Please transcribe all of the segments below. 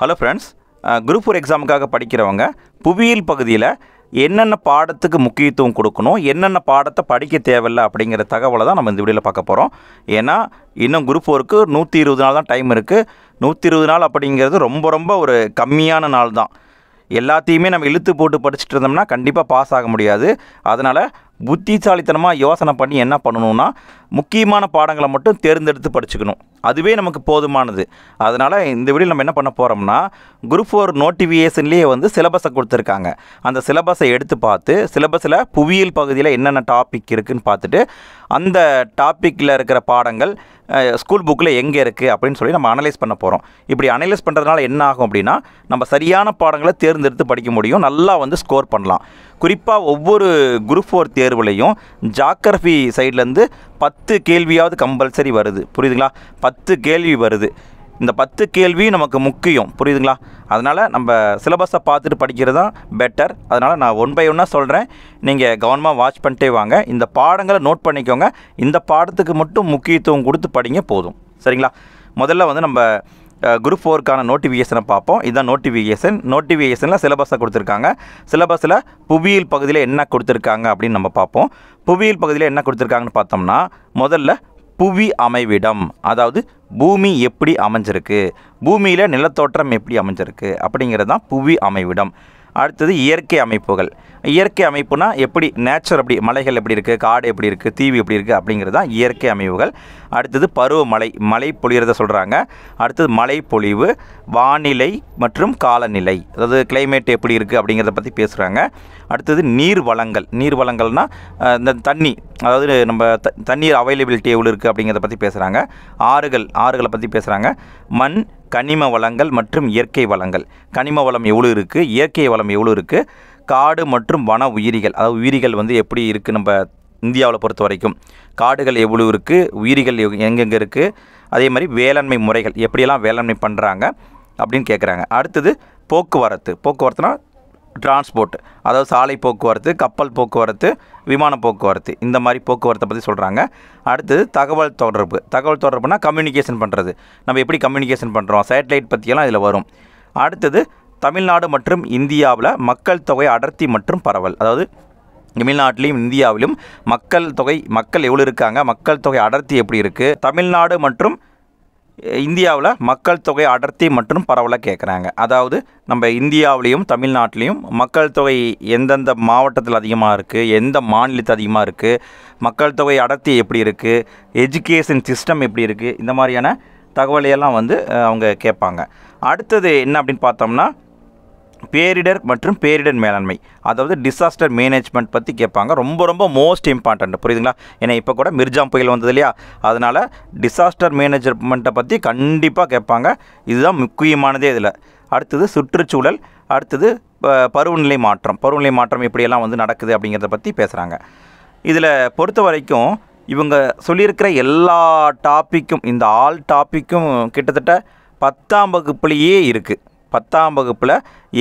hello friends group four எக்ஸாமுக்காக படிக்கிறவங்க புவியியல் பகுதியில் என்னென்ன பாடத்துக்கு முக்கியத்துவம் கொடுக்கணும் என்னென்ன பாடத்தை படிக்க தேவையில்லை அப்படிங்கிற தகவலை தான் நம்ம இந்த வீடியோவில் பார்க்க போகிறோம் ஏன்னா இன்னும் குரூப் ஃபோருக்கு நூற்றி இருபது நாள் தான் டைம் இருக்குது நூற்றி இருபது நாள் அப்படிங்கிறது ரொம்ப ரொம்ப ஒரு கம்மியான நாள் தான் எல்லாத்தையுமே நம்ம இழுத்து போட்டு படிச்சுட்டு இருந்தோம்னா கண்டிப்பாக பாஸ் ஆக முடியாது அதனால் புத்திசாலித்தனமாக யோசனை பண்ணி என்ன பண்ணணும்னா முக்கியமான பாடங்களை மட்டும் தேர்ந்தெடுத்து படிச்சுக்கணும் அதுவே நமக்கு போதுமானது அதனால் இந்த வீடியோ நம்ம என்ன பண்ண போகிறோம்னா குரூப் ஃபோர் நோட்டிஃபிகேஷன்லேயே வந்து சிலபஸை கொடுத்துருக்காங்க அந்த சிலபஸை எடுத்து பார்த்து சிலபஸில் புவியியல் பகுதியில் என்னென்ன டாபிக் இருக்குதுன்னு பார்த்துட்டு அந்த டாப்பிக்கில் இருக்கிற பாடங்கள் ஸ்கூல் புக்கில் எங்கே இருக்குது அப்படின்னு சொல்லி நம்ம அனலைஸ் பண்ண போகிறோம் இப்படி அனலைஸ் பண்ணுறதுனால என்ன ஆகும் அப்படின்னா நம்ம சரியான பாடங்களை தேர்ந்தெடுத்து படிக்க முடியும் நல்லா வந்து ஸ்கோர் பண்ணலாம் குறிப்பாக ஒவ்வொரு குரூப் ஃபோர் தேர்வுலையும் ஜாக்ரஃபி சைட்லேருந்து பத்து கேள்வியாவது கம்பல்சரி வருது புரியுதுங்களா பத்து கேள்வி வருது இந்த பத்து கேள்வி நமக்கு முக்கியம் புரியுதுங்களா அதனால் நம்ம சிலபஸை பார்த்துட்டு படிக்கிறது தான் பெட்டர் அதனால் நான் ஒன் பை ஒன்னாக சொல்கிறேன் நீங்கள் கவனமாக வாட்ச் பண்ணிட்டே வாங்க இந்த பாடங்களை நோட் பண்ணிக்கோங்க இந்த பாடத்துக்கு மட்டும் முக்கியத்துவம் கொடுத்து படிங்க போதும் சரிங்களா முதல்ல வந்து நம்ம குரூப் ஃபோருக்கான நோட்டிஃபிகேஷனை பார்ப்போம் இதுதான் நோட்டிஃபிகேஷன் நோட்டிஃபிகேஷனில் சிலபஸை கொடுத்துருக்காங்க சிலபஸில் புவியியல் பகுதியில் என்ன கொடுத்துருக்காங்க அப்படின்னு நம்ம பார்ப்போம் புவியியல் பகுதியில் என்ன கொடுத்துருக்காங்கன்னு பார்த்தோம்னா முதல்ல புவி அமைவிடம் அதாவது பூமி எப்படி அமைஞ்சிருக்கு பூமியில் நிலத்தோற்றம் எப்படி அமைஞ்சிருக்கு அப்படிங்கிறது தான் புவி அமைவிடம் அடுத்தது இயற்கை அமைப்புகள் இயற்கை அமைப்புனா எப்படி நேச்சர் அப்படி மலைகள் எப்படி இருக்குது காடு எப்படி இருக்குது தீவு எப்படி இருக்குது அப்படிங்கிறது தான் இயற்கை அமைவுகள் அடுத்தது பருவமழை மழை பொழிகிறத சொல்கிறாங்க அடுத்தது மழை பொழிவு வானிலை மற்றும் காலநிலை அதாவது கிளைமேட் எப்படி இருக்குது அப்படிங்கிறத பற்றி பேசுகிறாங்க அடுத்தது நீர் வளங்கள் நீர் வளங்கள்னால் இந்த தண்ணி அதாவது நம்ம த தண்ணீர் அவைலபிலிட்டி எவ்வளோ இருக்குது அப்படிங்கிறத பற்றி பேசுகிறாங்க ஆறுகள் ஆறுகளை பற்றி பேசுகிறாங்க மண் கனிம வளங்கள் மற்றும் இயற்கை வளங்கள் கனிம வளம் எவ்வளோ இருக்குது இயற்கை வளம் எவ்வளோ இருக்குது காடு மற்றும் வன உயிரிகள் அதாவது உயிரிகள் வந்து எப்படி இருக்குது நம்ம இந்தியாவில் பொறுத்த வரைக்கும் காடுகள் எவ்வளோ இருக்குது உயிரிகள் எங்கெங்கே இருக்குது அதே மாதிரி வேளாண்மை முறைகள் எப்படியெல்லாம் வேளாண்மை பண்ணுறாங்க அப்படின்னு கேட்குறாங்க அடுத்தது போக்குவரத்து போக்குவரத்துனால் டிரான்ஸ்போர்ட் அதாவது சாலை போக்குவரத்து கப்பல் போக்குவரத்து விமான போக்குவரத்து இந்த மாதிரி போக்குவரத்தை பற்றி சொல்கிறாங்க அடுத்தது தகவல் தொடர்பு தகவல் தொடர்புனா கம்யூனிகேஷன் பண்ணுறது நம்ம எப்படி கம்யூனிகேஷன் பண்ணுறோம் சேட்டலைட் பற்றியெல்லாம் இதில் வரும் அடுத்தது தமிழ்நாடு மற்றும் இந்தியாவில் மக்கள் தொகை அடர்த்தி மற்றும் பரவல் அதாவது தமிழ்நாட்டிலையும் இந்தியாவிலும் மக்கள் தொகை மக்கள் எவ்வளோ இருக்காங்க மக்கள் தொகை அடர்த்தி எப்படி இருக்குது தமிழ்நாடு மற்றும் இந்தியாவில் மக்கள் தொகை அடர்த்தி மற்றும் பரவலை கேட்குறாங்க அதாவது நம்ம இந்தியாவிலையும் தமிழ்நாட்டிலையும் மக்கள் தொகை எந்தெந்த மாவட்டத்தில் அதிகமாக இருக்குது எந்த மாநிலத்தில் அதிகமாக இருக்குது மக்கள் தொகை அடர்த்தி எப்படி இருக்குது எஜுகேஷன் சிஸ்டம் எப்படி இருக்குது இந்த மாதிரியான தகவலையெல்லாம் வந்து அவங்க கேட்பாங்க அடுத்தது என்ன அப்படின்னு பார்த்தோம்னா பேரிடர் மற்றும் பேரிடர் மேலாண்மை அதாவது டிசாஸ்டர் மேனேஜ்மெண்ட் பற்றி கேட்பாங்க ரொம்ப ரொம்ப மோஸ்ட் இம்பார்ட்டண்ட் புரியுதுங்களா ஏன்னா இப்போ கூட மிர்ஜாம் புயல் வந்தது இல்லையா அதனால் டிசாஸ்டர் மேனேஜ்மெண்ட்டை பற்றி கண்டிப்பாக கேட்பாங்க இதுதான் முக்கியமானதே இதில் அடுத்தது சுற்றுச்சூழல் அடுத்தது பருவநிலை மாற்றம் பருவநிலை மாற்றம் இப்படியெல்லாம் வந்து நடக்குது அப்படிங்கிறத பற்றி பேசுகிறாங்க இதில் பொறுத்த வரைக்கும் இவங்க சொல்லியிருக்கிற எல்லா டாப்பிக்கும் இந்த ஆல் டாப்பிக்கும் கிட்டத்தட்ட பத்தாம் வகுப்புலேயே இருக்குது பத்தாம் வகுப்பில்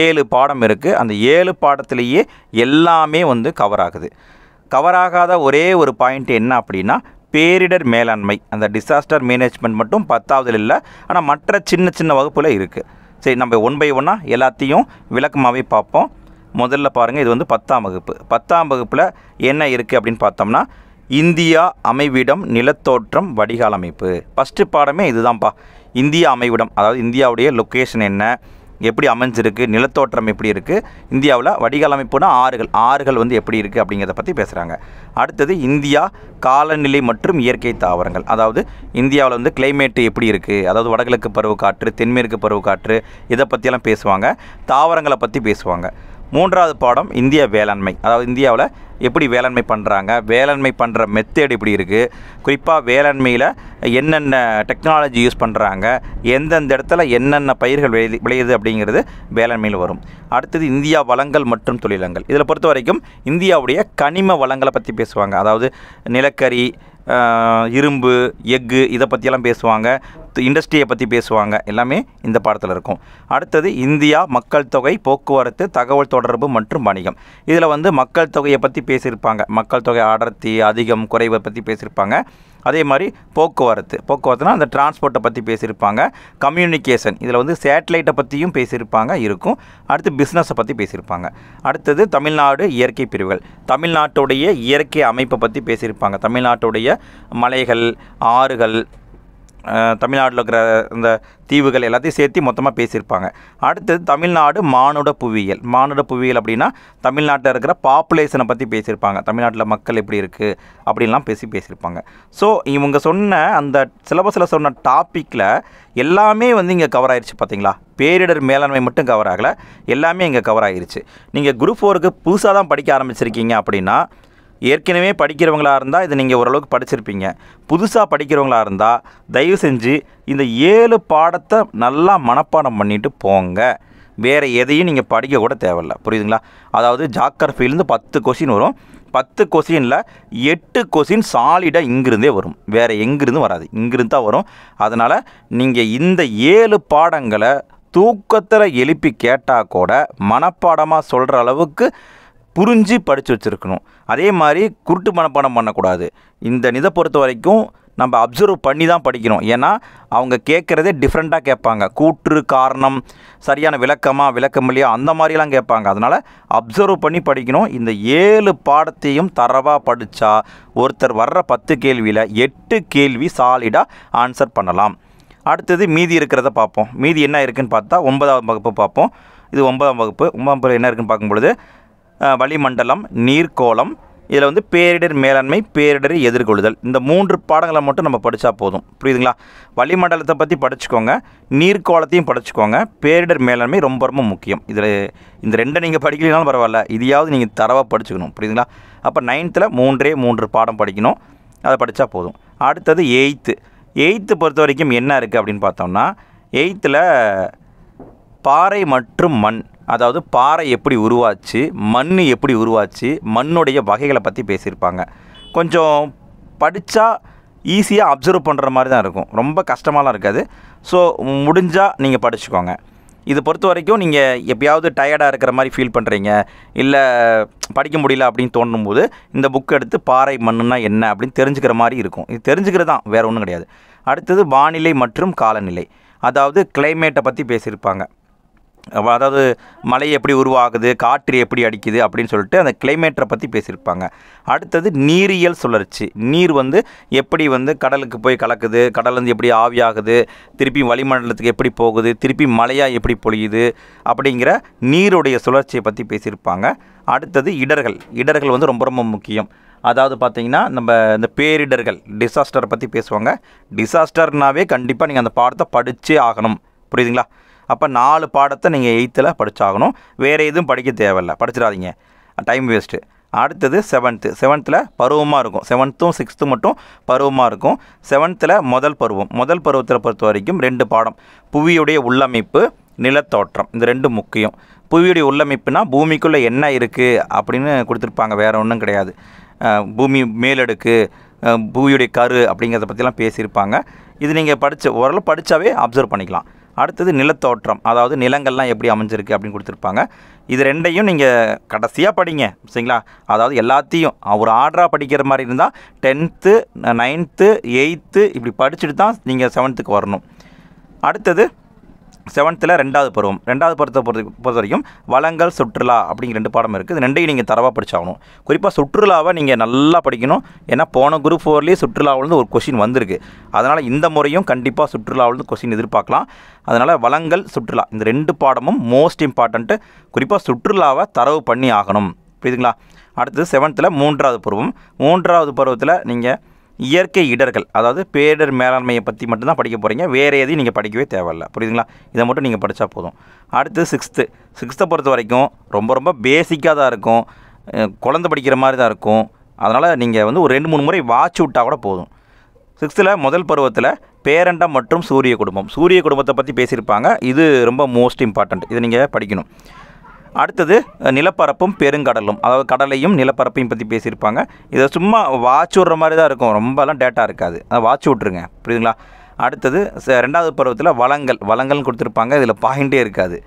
ஏழு பாடம் இருக்குது அந்த ஏழு பாடத்திலேயே எல்லாமே வந்து கவர் ஆகுது கவர் ஆகாத ஒரே ஒரு பாயிண்ட் என்ன அப்படின்னா பேரிடர் மேலாண்மை அந்த டிசாஸ்டர் மேனேஜ்மெண்ட் மட்டும் பத்தாவதில் இல்லை ஆனால் மற்ற சின்ன சின்ன வகுப்பில் இருக்குது சரி நம்ம ஒன் பை ஒன்னாக எல்லாத்தையும் விளக்கமாகவே பார்ப்போம் முதல்ல பாருங்கள் இது வந்து பத்தாம் வகுப்பு பத்தாம் வகுப்பில் என்ன இருக்குது அப்படின்னு பார்த்தோம்னா இந்தியா அமைவிடம் நிலத்தோற்றம் வடிகால் அமைப்பு ஃபஸ்ட்டு பாடமே இதுதான்ப்பா இந்தியா அமைவிடம் அதாவது இந்தியாவுடைய லொக்கேஷன் என்ன எப்படி அமைஞ்சிருக்கு நிலத்தோற்றம் எப்படி இருக்குது இந்தியாவில் வடிகால் அமைப்புனா ஆறுகள் ஆறுகள் வந்து எப்படி இருக்குது அப்படிங்கிறத பற்றி பேசுகிறாங்க அடுத்தது இந்தியா காலநிலை மற்றும் இயற்கை தாவரங்கள் அதாவது இந்தியாவில் வந்து கிளைமேட்டு எப்படி இருக்குது அதாவது வடகிழக்கு பருவக்காற்று தென்மேற்கு பருவக்காற்று இதை பற்றியெல்லாம் பேசுவாங்க தாவரங்களை பற்றி பேசுவாங்க மூன்றாவது பாடம் இந்திய வேளாண்மை அதாவது இந்தியாவில் எப்படி வேளாண்மை பண்ணுறாங்க வேளாண்மை பண்ணுற மெத்தேடு இப்படி இருக்குது குறிப்பாக வேளாண்மையில் என்னென்ன டெக்னாலஜி யூஸ் பண்ணுறாங்க எந்தெந்த இடத்துல என்னென்ன பயிர்கள் விளை விளையுது அப்படிங்கிறது வேளாண்மையில் வரும் அடுத்தது இந்தியா வளங்கள் மற்றும் தொழிலங்கள் இதில் பொறுத்த வரைக்கும் இந்தியாவுடைய கனிம வளங்களை பற்றி பேசுவாங்க அதாவது நிலக்கரி இரும்பு எஃகு இதை பற்றியெல்லாம் பேசுவாங்க இண்டஸ்ட்ரியை பற்றி பேசுவாங்க எல்லாமே இந்த பாடத்தில் இருக்கும் அடுத்தது இந்தியா மக்கள் தொகை போக்குவரத்து தகவல் தொடர்பு மற்றும் வணிகம் இதில் வந்து மக்கள் தொகையை பற்றி பேசியிருப்பாங்க மக்கள் தொகை அடர்த்தி அதிகம் குறைவை பற்றி பேசியிருப்பாங்க அதே மாதிரி போக்குவரத்து போக்குவரத்துனால் அந்த டிரான்ஸ்போர்ட்டை பற்றி பேசியிருப்பாங்க கம்யூனிகேஷன் இதில் வந்து சேட்டலைட்டை பற்றியும் பேசியிருப்பாங்க இருக்கும் அடுத்து பிஸ்னஸை பற்றி பேசியிருப்பாங்க அடுத்தது தமிழ்நாடு இயற்கை பிரிவுகள் தமிழ்நாட்டுடைய இயற்கை அமைப்பை பற்றி பேசியிருப்பாங்க தமிழ்நாட்டுடைய மலைகள் ஆறுகள் தமிழ்நாட்டில் இருக்கிற இந்த தீவுகள் எல்லாத்தையும் சேர்த்து மொத்தமாக பேசியிருப்பாங்க அடுத்தது தமிழ்நாடு மானுட புவியியல் மானுட புவியியல் அப்படின்னா தமிழ்நாட்டில் இருக்கிற பாப்புலேஷனை பற்றி பேசியிருப்பாங்க தமிழ்நாட்டில் மக்கள் எப்படி இருக்குது அப்படின்லாம் பேசி பேசியிருப்பாங்க ஸோ இவங்க சொன்ன அந்த சிலபஸில் சொன்ன டாப்பிக்கில் எல்லாமே வந்து இங்கே கவர் ஆயிடுச்சு பார்த்தீங்களா பேரிடர் மேலாண்மை மட்டும் கவர் ஆகலை எல்லாமே இங்கே கவர் ஆகிருச்சு நீங்கள் குரூப் ஃபோருக்கு புதுசாக தான் படிக்க ஆரம்பிச்சிருக்கீங்க அப்படின்னா ஏற்கனவே படிக்கிறவங்களாக இருந்தால் இதை நீங்கள் ஓரளவுக்கு படிச்சிருப்பீங்க புதுசாக படிக்கிறவங்களாக இருந்தால் தயவு செஞ்சு இந்த ஏழு பாடத்தை நல்லா மனப்பாடம் பண்ணிவிட்டு போங்க வேறு எதையும் நீங்கள் படிக்க கூட தேவையில்ல புரியுதுங்களா அதாவது ஜாக்கர்ஃபீல்ந்து பத்து கொஷின் வரும் பத்து கொஸ்டினில் எட்டு கொஸ்டின் சாலிடாக இங்கிருந்தே வரும் வேறு எங்கிருந்து வராது இங்கிருந்து தான் வரும் அதனால் நீங்கள் இந்த ஏழு பாடங்களை தூக்கத்தில் எழுப்பி கேட்டால் கூட மனப்பாடமாக சொல்கிற அளவுக்கு புரிஞ்சு படித்து வச்சுருக்கணும் அதே மாதிரி குருட்டு மனப்பாடம் பண்ணக்கூடாது இந்த நிதை பொறுத்த வரைக்கும் நம்ம அப்சர்வ் பண்ணி தான் படிக்கணும் ஏன்னா அவங்க கேட்குறதே டிஃப்ரெண்ட்டாக கேட்பாங்க கூற்று காரணம் சரியான விளக்கமாக விளக்கம் இல்லையா அந்த மாதிரிலாம் கேட்பாங்க அதனால் அப்சர்வ் பண்ணி படிக்கணும் இந்த ஏழு பாடத்தையும் தரவாக படித்தா ஒருத்தர் வர்ற பத்து கேள்வியில் எட்டு கேள்வி சாலிடாக ஆன்சர் பண்ணலாம் அடுத்தது மீதி இருக்கிறத பார்ப்போம் மீதி என்ன இருக்குதுன்னு பார்த்தா ஒன்பதாம் வகுப்பு பார்ப்போம் இது ஒன்பதாம் வகுப்பு ஒன்பதாம் வகுப்பு என்ன இருக்குன்னு பார்க்கும்பொழுது வளிமண்டலம் நீர்க்கோளம் இதில் வந்து பேரிடர் மேலாண்மை பேரிடரை எதிர்கொள்ளுதல் இந்த மூன்று பாடங்களை மட்டும் நம்ம படித்தா போதும் புரியுதுங்களா வளிமண்டலத்தை பற்றி படிச்சுக்கோங்க நீர்க்கோளத்தையும் படிச்சுக்கோங்க பேரிடர் மேலாண்மை ரொம்ப ரொம்ப முக்கியம் இதில் இந்த ரெண்டை நீங்கள் படிக்கலனாலும் பரவாயில்ல இதையாவது நீங்கள் தரவாக படிச்சுக்கணும் புரியுதுங்களா அப்போ நைன்த்தில் மூன்றே மூன்று பாடம் படிக்கணும் அதை படித்தா போதும் அடுத்தது எயித்து எயித்து பொறுத்த வரைக்கும் என்ன இருக்குது அப்படின்னு பார்த்தோம்னா எயித்தில் பாறை மற்றும் மண் அதாவது பாறை எப்படி உருவாச்சு மண் எப்படி உருவாச்சு மண்ணுடைய வகைகளை பற்றி பேசியிருப்பாங்க கொஞ்சம் படித்தா ஈஸியாக அப்சர்வ் பண்ணுற மாதிரி தான் இருக்கும் ரொம்ப கஷ்டமாலாம் இருக்காது ஸோ முடிஞ்சால் நீங்கள் படிச்சுக்கோங்க இது பொறுத்த வரைக்கும் நீங்கள் எப்பயாவது டயர்டாக இருக்கிற மாதிரி ஃபீல் பண்ணுறீங்க இல்லை படிக்க முடியல அப்படின்னு தோணும்போது இந்த புக் எடுத்து பாறை மண்ணுன்னா என்ன அப்படின்னு தெரிஞ்சுக்கிற மாதிரி இருக்கும் இது தெரிஞ்சுக்கிறது தான் வேறு ஒன்றும் கிடையாது அடுத்தது வானிலை மற்றும் காலநிலை அதாவது கிளைமேட்டை பற்றி பேசியிருப்பாங்க அதாவது மலை எப்படி உருவாகுது காற்று எப்படி அடிக்குது அப்படின்னு சொல்லிட்டு அந்த கிளைமேட்டரை பற்றி பேசியிருப்பாங்க அடுத்தது நீரியல் சுழற்சி நீர் வந்து எப்படி வந்து கடலுக்கு போய் கலக்குது வந்து எப்படி ஆவியாகுது திருப்பி வளிமண்டலத்துக்கு எப்படி போகுது திருப்பி மலையாக எப்படி பொழியுது அப்படிங்கிற நீருடைய சுழற்சியை பற்றி பேசியிருப்பாங்க அடுத்தது இடர்கள் இடர்கள் வந்து ரொம்ப ரொம்ப முக்கியம் அதாவது பார்த்தீங்கன்னா நம்ம இந்த பேரிடர்கள் டிசாஸ்டரை பற்றி பேசுவாங்க டிசாஸ்டர்னாவே கண்டிப்பாக நீங்கள் அந்த பாடத்தை படித்தே ஆகணும் புரியுதுங்களா அப்போ நாலு பாடத்தை நீங்கள் எயித்தில் படித்தாகணும் வேறு எதுவும் படிக்க தேவையில்ல படிச்சிடாதீங்க டைம் வேஸ்ட்டு அடுத்தது செவன்த்து செவன்த்தில் பருவமாக இருக்கும் செவன்த்தும் சிக்ஸ்த்தும் மட்டும் பருவமாக இருக்கும் செவன்த்தில் முதல் பருவம் முதல் பருவத்தில் பொறுத்த வரைக்கும் ரெண்டு பாடம் புவியுடைய உள்ளமைப்பு நிலத்தோற்றம் இந்த ரெண்டும் முக்கியம் புவியுடைய உள்ளமைப்புனா பூமிக்குள்ளே என்ன இருக்குது அப்படின்னு கொடுத்துருப்பாங்க வேறு ஒன்றும் கிடையாது பூமி மேலடுக்கு பூவியுடைய கரு அப்படிங்கிறத பற்றிலாம் பேசியிருப்பாங்க இது நீங்கள் படித்து ஓரளவு படித்தாவே அப்சர்வ் பண்ணிக்கலாம் அடுத்தது நிலத்தோற்றம் அதாவது நிலங்கள்லாம் எப்படி அமைஞ்சிருக்கு அப்படின்னு கொடுத்துருப்பாங்க இது ரெண்டையும் நீங்கள் கடைசியாக படிங்க சரிங்களா அதாவது எல்லாத்தையும் ஒரு ஆர்டராக படிக்கிற மாதிரி இருந்தால் டென்த்து நைன்த்து எயித்து இப்படி படிச்சுட்டு தான் நீங்கள் செவன்த்துக்கு வரணும் அடுத்தது செவன்த்தில் ரெண்டாவது பருவம் ரெண்டாவது பருவத்தை பொறுத்த பொறுத்த வரைக்கும் வளங்கள் சுற்றுலா அப்படிங்கிற ரெண்டு பாடம் இருக்குது இது ரெண்டையும் நீங்கள் தரவாக படித்தாகணும் குறிப்பாக சுற்றுலாவை நீங்கள் நல்லா படிக்கணும் ஏன்னா போன குரூப் ஃபோர்லேயே சுற்றுலாவிலேருந்து ஒரு கொஷின் வந்திருக்கு அதனால் இந்த முறையும் கண்டிப்பாக சுற்றுலாவிலேருந்து கொஷின் எதிர்பார்க்கலாம் அதனால் வளங்கள் சுற்றுலா இந்த ரெண்டு பாடமும் மோஸ்ட் இம்பார்ட்டண்ட்டு குறிப்பாக சுற்றுலாவை தரவு பண்ணி ஆகணும் புரியுதுங்களா அடுத்தது செவன்த்தில் மூன்றாவது பருவம் மூன்றாவது பருவத்தில் நீங்கள் இயற்கை இடர்கள் அதாவது பேரிடர் மேலாண்மையை பற்றி மட்டும்தான் படிக்க போகிறீங்க வேறு எதையும் நீங்கள் படிக்கவே தேவையில்ல புரியுதுங்களா இதை மட்டும் நீங்கள் படித்தா போதும் அடுத்து சிக்ஸ்த்து சிக்ஸ்த்தை பொறுத்த வரைக்கும் ரொம்ப ரொம்ப பேசிக்காக தான் இருக்கும் குழந்தை படிக்கிற மாதிரி தான் இருக்கும் அதனால் நீங்கள் வந்து ஒரு ரெண்டு மூணு முறை வாட்ச் விட்டால் கூட போதும் சிக்ஸ்த்தில் முதல் பருவத்தில் பேரண்டம் மற்றும் சூரிய குடும்பம் சூரிய குடும்பத்தை பற்றி பேசியிருப்பாங்க இது ரொம்ப மோஸ்ட் இம்பார்ட்டண்ட் இதை நீங்கள் படிக்கணும் அடுத்தது நிலப்பரப்பும் பெருங்கடலும் அதாவது கடலையும் நிலப்பரப்பையும் பற்றி பேசியிருப்பாங்க இதை சும்மா வாட்ச் விட்ற மாதிரி தான் இருக்கும் ரொம்பலாம் டேட்டா இருக்காது அதை வாட்ச் விட்ருங்க புரியுதுங்களா அடுத்தது ரெண்டாவது பருவத்தில் வளங்கள் வளங்கள்னு கொடுத்துருப்பாங்க இதில் பாயிண்டே இருக்காது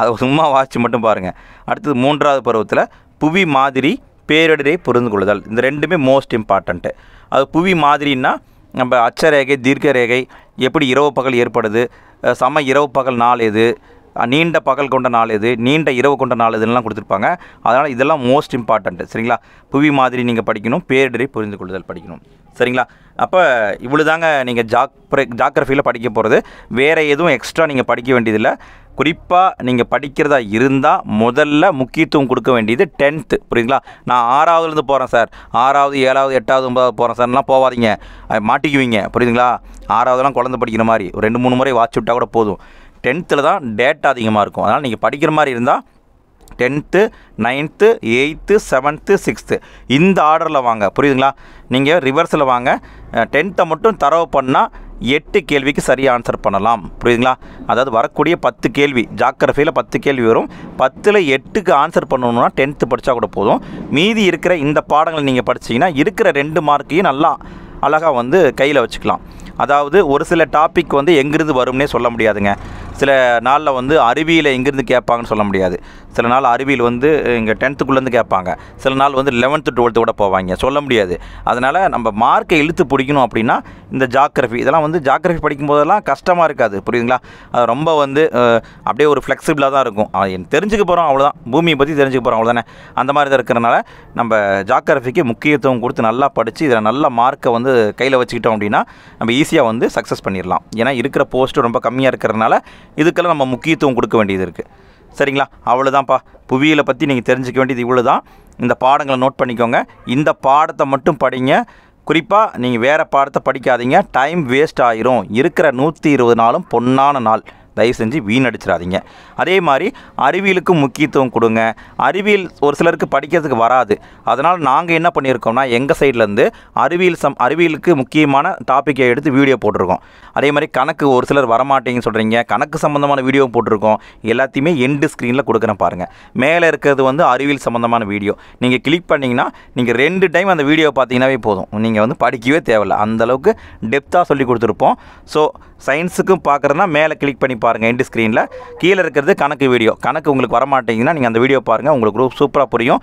அதை சும்மா வாட்ச் மட்டும் பாருங்கள் அடுத்தது மூன்றாவது பருவத்தில் புவி மாதிரி பேரிடரை புரிந்து கொள்ளுதல் இந்த ரெண்டுமே மோஸ்ட் இம்பார்ட்டண்ட்டு அது புவி மாதிரின்னா நம்ம அச்சரேகை தீர்க்க ரேகை எப்படி இரவு பகல் ஏற்படுது சம இரவு பகல் நாள் எது நீண்ட பகல் கொண்ட நாள் இது நீண்ட இரவு கொண்ட நாள் இதெல்லாம் கொடுத்துருப்பாங்க அதனால் இதெல்லாம் மோஸ்ட் இம்பார்ட்டண்ட்டு சரிங்களா புவி மாதிரி நீங்கள் படிக்கணும் பேரிடரை புரிந்து கொள்ளுதல் படிக்கணும் சரிங்களா அப்போ இவ்வளோதாங்க நீங்கள் ஜாக் ஜாக்ரஃபியில் படிக்க போகிறது வேறு எதுவும் எக்ஸ்ட்ரா நீங்கள் படிக்க வேண்டியதில்லை குறிப்பாக நீங்கள் படிக்கிறதா இருந்தால் முதல்ல முக்கியத்துவம் கொடுக்க வேண்டியது டென்த்து புரியுதுங்களா நான் ஆறாவதுலேருந்து போகிறேன் சார் ஆறாவது ஏழாவது எட்டாவது ஒன்பதாவது போகிறேன் சார்லாம் போகாதீங்க மாட்டிக்குவீங்க புரியுதுங்களா ஆறாவதுலாம் குழந்தை படிக்கிற மாதிரி ஒரு ரெண்டு மூணு முறை வாட்ச் விட்டால் கூட போதும் டென்த்தில் தான் டேட்டா அதிகமாக இருக்கும் அதனால் நீங்கள் படிக்கிற மாதிரி இருந்தால் tenth ninth eighth seventh sixth இந்த ஆர்டரில் வாங்க புரியுதுங்களா நீங்கள் ரிவர்ஸில் வாங்க டென்த்தை மட்டும் தரவு பண்ணால் எட்டு கேள்விக்கு சரியாக ஆன்சர் பண்ணலாம் புரியுதுங்களா அதாவது வரக்கூடிய பத்து கேள்வி ஜாக்கிரஃபியில் பத்து கேள்வி வரும் பத்தில் எட்டுக்கு ஆன்சர் பண்ணணும்னா டென்த்து படித்தா கூட போதும் மீதி இருக்கிற இந்த பாடங்களை நீங்கள் படித்தீங்கன்னா இருக்கிற ரெண்டு மார்க்கையும் நல்லா அழகாக வந்து கையில் வச்சுக்கலாம் அதாவது ஒரு சில டாபிக் வந்து எங்கிருந்து வரும்னே சொல்ல முடியாதுங்க சில நாளில் வந்து அருவியில் எங்கேருந்து கேட்பாங்கன்னு சொல்ல முடியாது சில நாள் அருவியில் வந்து இங்கே டென்த்துக்குள்ளேருந்து கேட்பாங்க சில நாள் வந்து லெவன்த்து டுவெல்த்து கூட போவாங்க சொல்ல முடியாது அதனால் நம்ம மார்க்கை இழுத்து பிடிக்கணும் அப்படின்னா இந்த ஜாக்ரஃபி இதெல்லாம் வந்து ஜாக்ரஃபி படிக்கும்போதெல்லாம் கஷ்டமாக இருக்காது புரியுதுங்களா அது ரொம்ப வந்து அப்படியே ஒரு ஃப்ளெக்சிபிளாக தான் இருக்கும் தெரிஞ்சுக்க போகிறோம் அவ்வளோதான் பூமியை பற்றி தெரிஞ்சுக்க போகிறோம் அவ்வளோதானே அந்த மாதிரி தான் இருக்கிறனால நம்ம ஜாக்ரஃபிக்கு முக்கியத்துவம் கொடுத்து நல்லா படித்து இதில் நல்ல மார்க்கை வந்து கையில் வச்சுக்கிட்டோம் அப்படின்னா நம்ம ஈஸியாக வந்து சக்ஸஸ் பண்ணிடலாம் ஏன்னா இருக்கிற போஸ்ட்டு ரொம்ப கம்மியாக இருக்கிறதுனால இதுக்கெல்லாம் நம்ம முக்கியத்துவம் கொடுக்க வேண்டியது இருக்குது சரிங்களா அவ்வளோதான்ப்பா புவியியலை பற்றி நீங்கள் தெரிஞ்சிக்க வேண்டியது இவ்வளோ தான் இந்த பாடங்களை நோட் பண்ணிக்கோங்க இந்த பாடத்தை மட்டும் படிங்க குறிப்பாக நீங்கள் வேறு பாடத்தை படிக்காதீங்க டைம் வேஸ்ட் ஆயிரும் இருக்கிற நூற்றி இருபது நாளும் பொன்னான நாள் தயவு செஞ்சு வீணடிச்சிடாதீங்க அதே மாதிரி அறிவியலுக்கு முக்கியத்துவம் கொடுங்க அறிவியல் ஒரு சிலருக்கு படிக்கிறதுக்கு வராது அதனால் நாங்கள் என்ன பண்ணியிருக்கோம்னா எங்கள் சைட்லேருந்து அறிவியல் சம் அறிவியலுக்கு முக்கியமான டாப்பிக்கை எடுத்து வீடியோ போட்டிருக்கோம் அதே மாதிரி கணக்கு ஒரு சிலர் வரமாட்டேங்கன்னு சொல்கிறீங்க கணக்கு சம்மந்தமான வீடியோ போட்டிருக்கோம் எல்லாத்தையுமே எண்டு ஸ்க்ரீனில் கொடுக்குறேன் பாருங்கள் மேலே இருக்கிறது வந்து அறிவியல் சம்மந்தமான வீடியோ நீங்கள் கிளிக் பண்ணிங்கன்னா நீங்கள் ரெண்டு டைம் அந்த வீடியோ பார்த்தீங்கன்னாவே போதும் நீங்கள் வந்து படிக்கவே தேவையில்லை அந்தளவுக்கு டெப்த்தாக சொல்லி கொடுத்துருப்போம் ஸோ சயின்ஸுக்கும் பார்க்குறதுனா மேலே கிளிக் பண்ணி பாருங்கள் எண்டு ஸ்க்ரீனில் கீழே இருக்கிறது கணக்கு வீடியோ கணக்கு உங்களுக்கு வரமாட்டிங்கன்னா நீங்கள் அந்த வீடியோ பாருங்கள் உங்களுக்கு குரூப் சூப்பராக புரியும்